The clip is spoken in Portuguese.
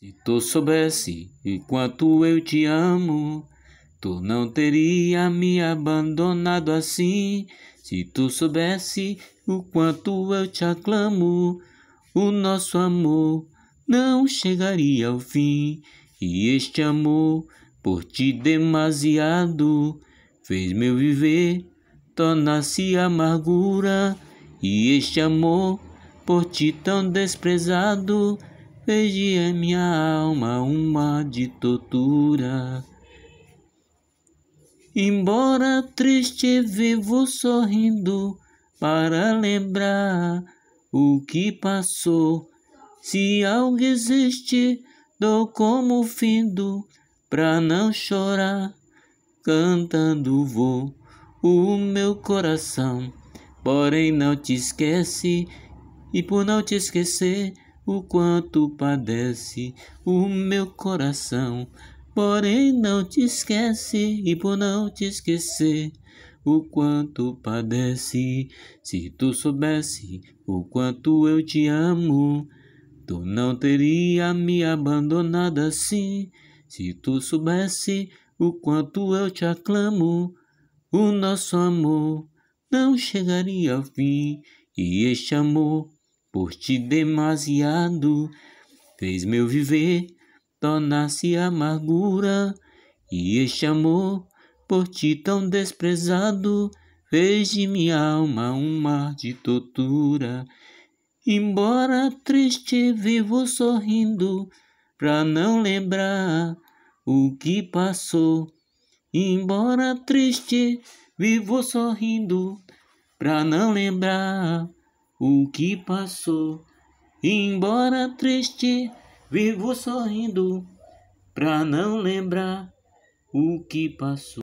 Se tu soubesse enquanto eu te amo, tu não teria me abandonado assim. Se tu soubesse o quanto eu te aclamo, o nosso amor não chegaria ao fim. E este amor por ti demasiado fez meu viver tornar-se amargura. E este amor por ti tão desprezado Hoje é minha alma uma de tortura. Embora triste, vivo sorrindo para lembrar o que passou. Se algo existe, dou como findo pra não chorar. Cantando vou o meu coração, porém não te esquece, e por não te esquecer o quanto padece o meu coração. Porém, não te esquece, e por não te esquecer, o quanto padece. Se tu soubesse o quanto eu te amo, tu não teria me abandonado assim. Se tu soubesse o quanto eu te aclamo, o nosso amor não chegaria ao fim. E este amor por ti demasiado fez meu viver tornar-se amargura e este amor por ti tão desprezado fez de minha alma um mar de tortura. Embora triste, vivo sorrindo pra não lembrar o que passou. Embora triste, vivo sorrindo pra não lembrar o que passou. Embora triste, vivo sorrindo pra não lembrar o que passou.